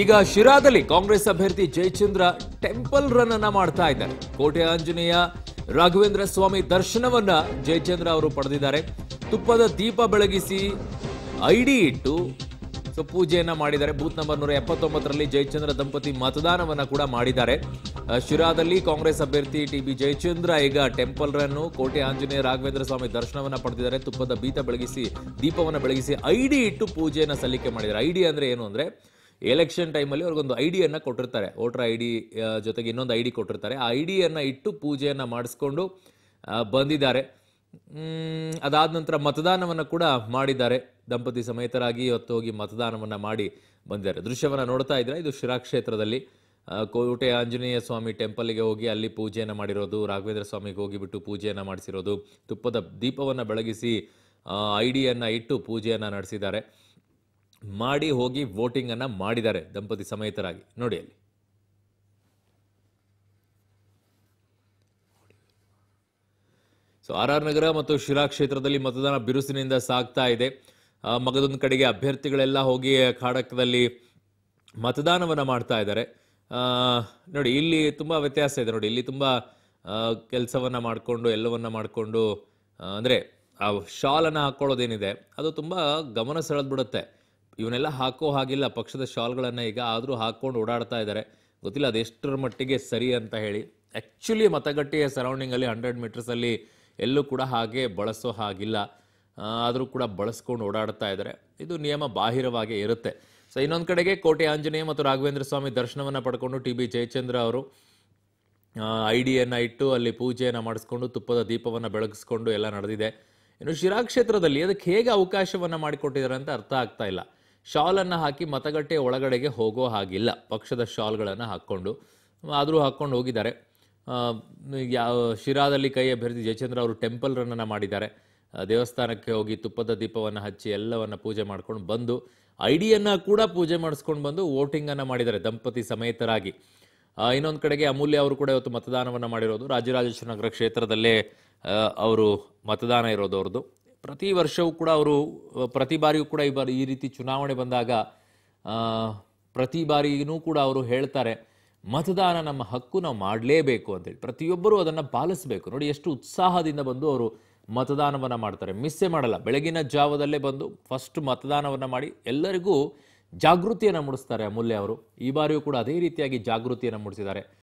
ಈಗ ಶಿರಾದಲ್ಲಿ ಕಾಂಗ್ರೆಸ್ ಅಭ್ಯರ್ಥಿ Jayachandra temple run ಅನ್ನ ಮಾಡ್ತಾ ಇದ್ದಾರೆ ಕೋಟೆ ಆಂಜನೇಯ ರಾಘವೇಂದ್ರ ಸ್ವಾಮಿ ದರ್ಶನವನ್ನ ಜಯಚಂದ್ರ ಅವರು ಪಡೆದಿದ್ದಾರೆ ತುಪ್ಪದ ದೀಪ ಬೆಳಗಿಸಿ ಐಡಿ ಇಟ್ಟು ಸೊ ಪೂಜೆಯನ್ನ ಮಾಡಿದ್ದಾರೆ ಬೂತ್ ನಂಬರ್ ನೂರ ಎಪ್ಪತ್ತೊಂಬತ್ತರಲ್ಲಿ ಜಯಚಂದ್ರ ದಂಪತಿ ಮತದಾನವನ್ನ ಕೂಡ ಮಾಡಿದ್ದಾರೆ ಶಿರಾದಲ್ಲಿ ಕಾಂಗ್ರೆಸ್ ಅಭ್ಯರ್ಥಿ ಟಿ ಬಿ ಜಯಚಂದ್ರ ಈಗ ಟೆಂಪಲ್ ರನ್ನು ಕೋಟೆ ಆಂಜನೇಯ ರಾಘವೇಂದ್ರ ಸ್ವಾಮಿ ದರ್ಶನವನ್ನ ಪಡೆದಿದ್ದಾರೆ ತುಪ್ಪದ ಬೀತ ಬೆಳಗಿಸಿ ದೀಪವನ್ನು ಬೆಳಗಿಸಿ ಐಡಿ ಇಟ್ಟು ಪೂಜೆಯನ್ನು ಸಲ್ಲಿಕೆ ಮಾಡಿದ್ದಾರೆ ಐಡಿ ಅಂದ್ರೆ ಏನು ಅಂದ್ರೆ ಎಲೆಕ್ಷನ್ ಟೈಮಲ್ಲಿ ಅವ್ರಿಗೊಂದು ಐಡಿಯನ್ನು ಕೊಟ್ಟಿರ್ತಾರೆ ವೋಟರ್ ಐ ಡಿ ಜೊತೆಗೆ ಇನ್ನೊಂದು ಐ ಡಿ ಕೊಟ್ಟಿರ್ತಾರೆ ಆ ಐ ಇಟ್ಟು ಪೂಜೆಯನ್ನು ಮಾಡಿಸ್ಕೊಂಡು ಬಂದಿದ್ದಾರೆ ಅದಾದ ನಂತರ ಮತದಾನವನ್ನು ಕೂಡ ಮಾಡಿದ್ದಾರೆ ದಂಪತಿ ಸಮೇತರಾಗಿ ಇವತ್ತು ಹೋಗಿ ಮತದಾನವನ್ನು ಮಾಡಿ ಬಂದಿದ್ದಾರೆ ದೃಶ್ಯವನ್ನು ನೋಡ್ತಾ ಇದ್ರೆ ಇದು ಶಿರಾ ಕ್ಷೇತ್ರದಲ್ಲಿ ಕೋಟೆ ಆಂಜನೇಯ ಸ್ವಾಮಿ ಟೆಂಪಲ್ಗೆ ಹೋಗಿ ಅಲ್ಲಿ ಪೂಜೆಯನ್ನು ಮಾಡಿರೋದು ರಾಘವೇಂದ್ರ ಸ್ವಾಮಿಗೆ ಹೋಗಿಬಿಟ್ಟು ಪೂಜೆಯನ್ನು ಮಾಡಿಸಿರೋದು ತುಪ್ಪದ ದೀಪವನ್ನು ಬೆಳಗಿಸಿ ಐಡಿಯನ್ನು ಇಟ್ಟು ಪೂಜೆಯನ್ನು ನಡೆಸಿದ್ದಾರೆ ಮಾಡಿ ಹೋಗಿ ವೋಟಿಂಗ್ ಅನ್ನ ಮಾಡಿದ್ದಾರೆ ದಂಪತಿ ಸಮೇತರಾಗಿ ನೋಡಿ ಅಲ್ಲಿ ಸೊ ಆರ್ ಆರ್ ನಗರ ಮತ್ತು ಶಿರಾ ಕ್ಷೇತ್ರದಲ್ಲಿ ಮತದಾನ ಬಿರುಸಿನಿಂದ ಸಾಗ್ತಾ ಇದೆ ಮಗದೊಂದು ಕಡೆಗೆ ಅಭ್ಯರ್ಥಿಗಳೆಲ್ಲ ಹೋಗಿ ಖಾಡಕದಲ್ಲಿ ಮತದಾನವನ್ನ ಮಾಡ್ತಾ ಇದ್ದಾರೆ ನೋಡಿ ಇಲ್ಲಿ ತುಂಬಾ ವ್ಯತ್ಯಾಸ ಇದೆ ನೋಡಿ ಇಲ್ಲಿ ತುಂಬಾ ಕೆಲಸವನ್ನ ಮಾಡಿಕೊಂಡು ಎಲ್ಲವನ್ನ ಮಾಡಿಕೊಂಡು ಅಂದ್ರೆ ಆ ಶಾಲನ್ನು ಹಾಕೊಳ್ಳೋದೇನಿದೆ ಅದು ತುಂಬಾ ಗಮನ ಸೆಳೆದ್ಬಿಡುತ್ತೆ ಇವನ್ನೆಲ್ಲ ಹಾಕೋ ಹಾಗಿಲ್ಲ ಪಕ್ಷದ ಶಾಲ್ಗಳನ್ನು ಈಗ ಆದರೂ ಹಾಕ್ಕೊಂಡು ಓಡಾಡ್ತಾ ಇದ್ದಾರೆ ಗೊತ್ತಿಲ್ಲ ಅದೆಷ್ಟರ ಮಟ್ಟಿಗೆ ಸರಿ ಅಂತ ಹೇಳಿ ಆ್ಯಕ್ಚುಲಿ ಮತಗಟ್ಟೆಯ ಸರೌಂಡಿಂಗಲ್ಲಿ ಹಂಡ್ರೆಡ್ ಮೀಟರ್ಸಲ್ಲಿ ಎಲ್ಲೂ ಕೂಡ ಹಾಗೆ ಬಳಸೋ ಹಾಗಿಲ್ಲ ಆದರೂ ಕೂಡ ಬಳಸ್ಕೊಂಡು ಓಡಾಡ್ತಾ ಇದ್ದಾರೆ ಇದು ನಿಯಮ ಬಾಹಿರವಾಗಿ ಇರುತ್ತೆ ಸೊ ಇನ್ನೊಂದು ಕಡೆಗೆ ಕೋಟೆ ಆಂಜನೇಯ ಮತ್ತು ರಾಘವೇಂದ್ರ ಸ್ವಾಮಿ ದರ್ಶನವನ್ನು ಪಡ್ಕೊಂಡು ಟಿ ಬಿ ಜಯಚಂದ್ರ ಅವರು ಐ ಡಿಯನ್ನು ಇಟ್ಟು ಅಲ್ಲಿ ಪೂಜೆಯನ್ನು ಮಾಡಿಸ್ಕೊಂಡು ತುಪ್ಪದ ದೀಪವನ್ನು ಬೆಳಗಿಸ್ಕೊಂಡು ಎಲ್ಲ ನಡೆದಿದೆ ಇನ್ನು ಶಿರಾ ಕ್ಷೇತ್ರದಲ್ಲಿ ಅದಕ್ಕೆ ಹೇಗೆ ಅವಕಾಶವನ್ನು ಮಾಡಿಕೊಟ್ಟಿದ್ದಾರೆ ಅಂತ ಅರ್ಥ ಆಗ್ತಾ ಇಲ್ಲ ಶಾಲನ್ನು ಹಾಕಿ ಮತಗಟ್ಟೆ ಒಳಗಡೆಗೆ ಹೋಗೋ ಹಾಗಿಲ್ಲ ಪಕ್ಷದ ಶಾಲ್ಗಳನ್ನು ಹಾಕ್ಕೊಂಡು ಆದರೂ ಹಾಕ್ಕೊಂಡು ಹೋಗಿದ್ದಾರೆ ಯಾವ ಶಿರಾದಲ್ಲಿ ಕೈ ಅಭ್ಯರ್ಥಿ ಜಯಚಂದ್ರ ಅವರು ಟೆಂಪಲ್ ಮಾಡಿದ್ದಾರೆ ದೇವಸ್ಥಾನಕ್ಕೆ ಹೋಗಿ ತುಪ್ಪದ ದೀಪವನ್ನು ಹಚ್ಚಿ ಎಲ್ಲವನ್ನು ಪೂಜೆ ಮಾಡ್ಕೊಂಡು ಬಂದು ಐಡಿಯನ್ನು ಕೂಡ ಪೂಜೆ ಮಾಡಿಸ್ಕೊಂಡು ಬಂದು ವೋಟಿಂಗನ್ನು ಮಾಡಿದ್ದಾರೆ ದಂಪತಿ ಸಮೇತರಾಗಿ ಇನ್ನೊಂದು ಕಡೆಗೆ ಅಮೂಲ್ಯ ಅವರು ಕೂಡ ಇವತ್ತು ಮತದಾನವನ್ನು ಮಾಡಿರೋದು ರಾಜರಾಜೇಶ್ವರ ನಗರ ಕ್ಷೇತ್ರದಲ್ಲೇ ಅವರು ಮತದಾನ ಇರೋದು ಅವ್ರದ್ದು ಪ್ರತಿ ವರ್ಷವೂ ಕೂಡ ಅವರು ಪ್ರತಿ ಬಾರಿಯೂ ಕೂಡ ಈ ಬಾರಿ ಈ ರೀತಿ ಚುನಾವಣೆ ಬಂದಾಗ ಪ್ರತಿ ಬಾರಿಯೂ ಕೂಡ ಅವರು ಹೇಳ್ತಾರೆ ಮತದಾನ ನಮ್ಮ ಹಕ್ಕು ನಾವು ಮಾಡಲೇಬೇಕು ಅಂತೇಳಿ ಪ್ರತಿಯೊಬ್ಬರೂ ಅದನ್ನು ಪಾಲಿಸಬೇಕು ನೋಡಿ ಎಷ್ಟು ಉತ್ಸಾಹದಿಂದ ಬಂದು ಅವರು ಮತದಾನವನ್ನು ಮಾಡ್ತಾರೆ ಮಿಸ್ಸೇ ಮಾಡಲ್ಲ ಬೆಳಗಿನ ಜಾವದಲ್ಲೇ ಬಂದು ಫಸ್ಟ್ ಮತದಾನವನ್ನು ಮಾಡಿ ಎಲ್ಲರಿಗೂ ಜಾಗೃತಿಯನ್ನು ಮೂಡಿಸ್ತಾರೆ ಅಮೂಲ್ಯ ಅವರು ಈ ಬಾರಿಯೂ ಕೂಡ ಅದೇ ರೀತಿಯಾಗಿ ಜಾಗೃತಿಯನ್ನು ಮೂಡಿಸಿದ್ದಾರೆ